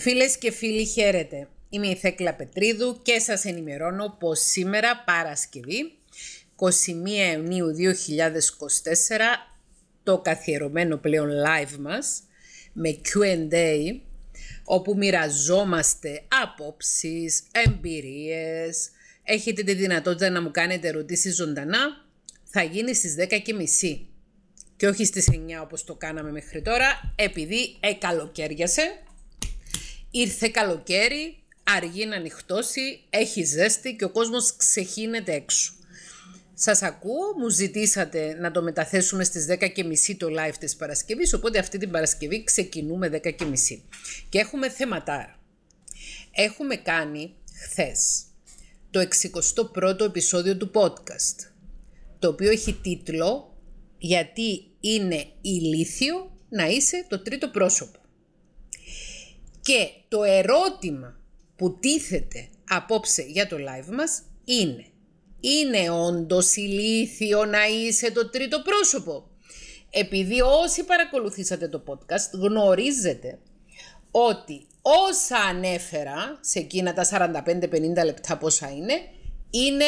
Φίλες και φίλοι χαίρετε. Είμαι η Θέκλα Πετρίδου και σας ενημερώνω πως σήμερα Παρασκευή 21 Ιουνίου 2024 το καθιερωμένο πλέον live μας με Q&A όπου μοιραζόμαστε απόψεις, εμπειρίες, έχετε τη δυνατότητα να μου κάνετε ερωτήσεις ζωντανά, θα γίνει στις 10.30 και όχι στις 9 όπως το κάναμε μέχρι τώρα, επειδή εκαλοκαίριασε Ήρθε καλοκαίρι, αργεί να ανοιχτώσει, έχει ζέστη και ο κόσμος ξεχύνεται έξω. Σας ακούω, μου ζητήσατε να το μεταθέσουμε στις 10.30 το live της Παρασκευής, οπότε αυτή την Παρασκευή ξεκινούμε 10.30. Και έχουμε θέματα. Έχουμε κάνει χθες το 61ο επεισόδιο του podcast, το οποίο έχει τίτλο «Γιατί είναι ηλίθιο να είσαι το τρίτο πρόσωπο». Και το ερώτημα που τίθεται απόψε για το live μας είναι είναι όντως ηλίθιο να είσαι το τρίτο πρόσωπο. Επειδή όσοι παρακολουθήσατε το podcast γνωρίζετε ότι όσα ανέφερα σε εκείνα τα 45-50 λεπτά πόσα είναι, είναι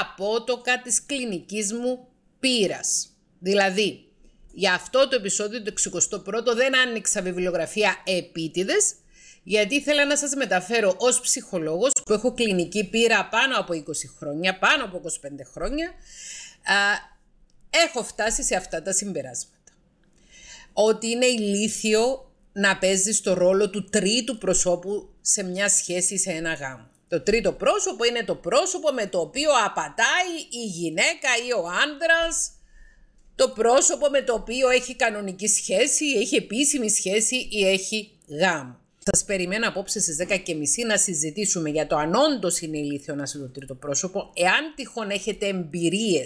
απότοκα της κλινικής μου πείρας. Δηλαδή, για αυτό το επεισόδιο, το 61ο, δεν άνοιξα βιβλιογραφία επίτηδες. γιατί ήθελα να σας μεταφέρω ως ψυχολόγος που έχω κλινική πείρα πάνω από 20 χρόνια, πάνω από 25 χρόνια, α, έχω φτάσει σε αυτά τα συμπεράσματα. Ότι είναι ηλίθιο να παίζεις το ρόλο του τρίτου προσώπου σε μια σχέση, σε ένα γάμο. Το τρίτο πρόσωπο είναι το πρόσωπο με το οποίο απατάει η γυναίκα ή ο άντρας το πρόσωπο με το οποίο έχει κανονική σχέση, έχει επίσημη σχέση ή έχει γάμο. Σας περιμένω απόψε στις 10.30 να συζητήσουμε για το αν όντως είναι ηλίθιο να το τρίτο πρόσωπο, εάν τυχόν έχετε εμπειρίες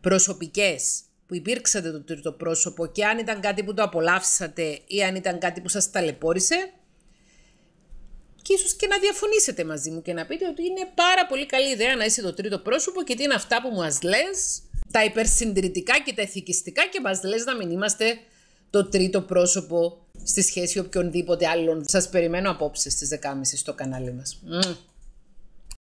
προσωπικές που υπήρξατε το τρίτο πρόσωπο και αν ήταν κάτι που το απολαύσατε ή αν ήταν κάτι που σας ταλαιπώρησε και ίσως και να διαφωνήσετε μαζί μου και να πείτε ότι είναι πάρα πολύ καλή ιδέα να είσαι το τρίτο πρόσωπο και τι είναι αυτά που μας λες τα υπερσυντηρητικά και τα εθικιστικά και μας λες να μην είμαστε το τρίτο πρόσωπο στη σχέση οποιονδήποτε άλλων. Σας περιμένω απόψε στις 10.30 στο κανάλι μας.